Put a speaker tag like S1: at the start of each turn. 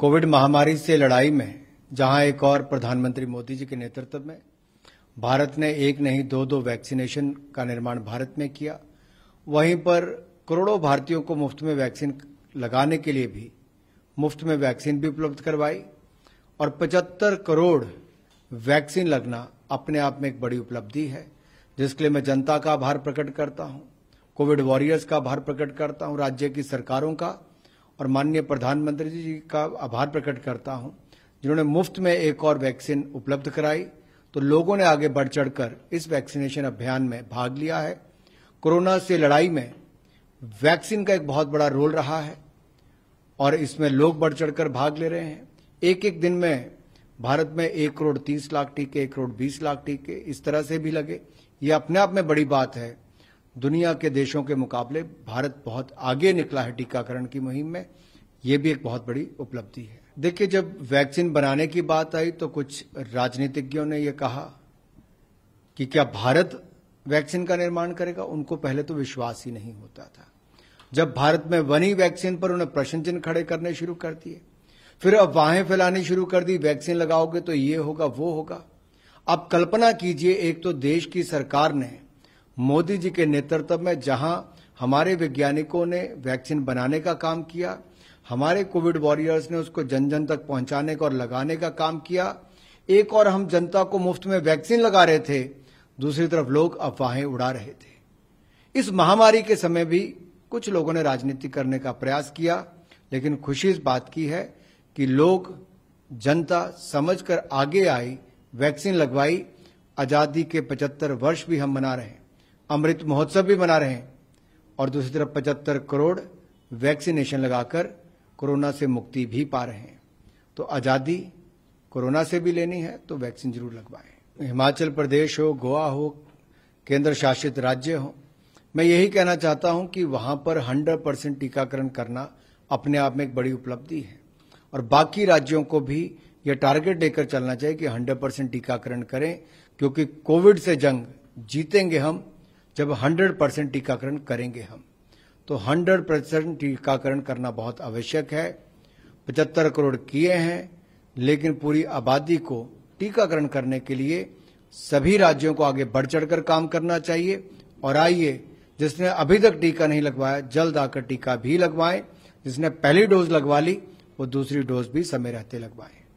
S1: Covid महामारी से लड़ाई में जहां एक और प्रधानमंत्री मोदी जी के नेतृत्व में भारत ने एक नहीं दो दो वैक्सीनेशन का निर्माण भारत में किया वहीं पर करोड़ों भारतीयों को मुफ्त में वैक्सीन लगाने के लिए भी मुफ्त में वैक्सीन भी उपलब्ध करवाई और 75 करोड़ वैक्सीन लगना अपने आप में एक बड़ी उपलब्धि है जिसके लिए मैं जनता का आभार प्रकट करता हूं कोविड वॉरियर्स का आभार प्रकट करता हूं राज्य की सरकारों का और माननीय प्रधानमंत्री जी का आभार प्रकट करता हूं जिन्होंने मुफ्त में एक और वैक्सीन उपलब्ध कराई तो लोगों ने आगे बढ़ चढ़कर इस वैक्सीनेशन अभियान में भाग लिया है कोरोना से लड़ाई में वैक्सीन का एक बहुत बड़ा रोल रहा है और इसमें लोग बढ़ चढ़कर भाग ले रहे हैं एक एक दिन में भारत में एक करोड़ तीस लाख टीके एक करोड़ बीस लाख टीके इस तरह से भी लगे ये अपने आप में बड़ी बात है दुनिया के देशों के मुकाबले भारत बहुत आगे निकला है टीकाकरण की मुहिम में ये भी एक बहुत बड़ी उपलब्धि है देखिए जब वैक्सीन बनाने की बात आई तो कुछ राजनीतिज्ञों ने यह कहा कि क्या भारत वैक्सीन का निर्माण करेगा उनको पहले तो विश्वास ही नहीं होता था जब भारत में बनी वैक्सीन पर उन्हें प्रश्न चिन्ह खड़े करने शुरू कर दिए फिर अब वाहें फैलानी शुरू कर दी वैक्सीन लगाओगे तो ये होगा वो होगा आप कल्पना कीजिए एक तो देश की सरकार ने मोदी जी के नेतृत्व में जहां हमारे वैज्ञानिकों ने वैक्सीन बनाने का काम किया हमारे कोविड वॉरियर्स ने उसको जन जन तक पहुंचाने का और लगाने का काम किया एक और हम जनता को मुफ्त में वैक्सीन लगा रहे थे दूसरी तरफ लोग अफवाहें उड़ा रहे थे इस महामारी के समय भी कुछ लोगों ने राजनीति करने का प्रयास किया लेकिन खुशी इस बात की है कि लोग जनता समझकर आगे आई वैक्सीन लगवाई आजादी के 75 वर्ष भी हम मना रहे हैं अमृत महोत्सव भी मना रहे हैं और दूसरी तरफ पचहत्तर करोड़ वैक्सीनेशन लगाकर कोरोना से मुक्ति भी पा रहे हैं तो आज़ादी कोरोना से भी लेनी है तो वैक्सीन जरूर लगवाएं हिमाचल प्रदेश हो गोवा हो केंद्र शासित राज्य हो मैं यही कहना चाहता हूं कि वहां पर 100 परसेंट टीकाकरण करना अपने आप में एक बड़ी उपलब्धि है और बाकी राज्यों को भी यह टारगेट लेकर चलना चाहिए कि 100 परसेंट टीकाकरण करें क्योंकि कोविड से जंग जीतेंगे हम जब 100 परसेंट टीकाकरण करेंगे हम तो 100 परसेंट टीकाकरण करना बहुत आवश्यक है पचहत्तर करोड़ किए हैं लेकिन पूरी आबादी को टीकाकरण करने के लिए सभी राज्यों को आगे बढ़ चढ़कर काम करना चाहिए और आइए जिसने अभी तक टीका नहीं लगवाया जल्द आकर टीका भी लगवाएं जिसने पहली डोज लगवा ली वो दूसरी डोज भी समय रहते लगवाएं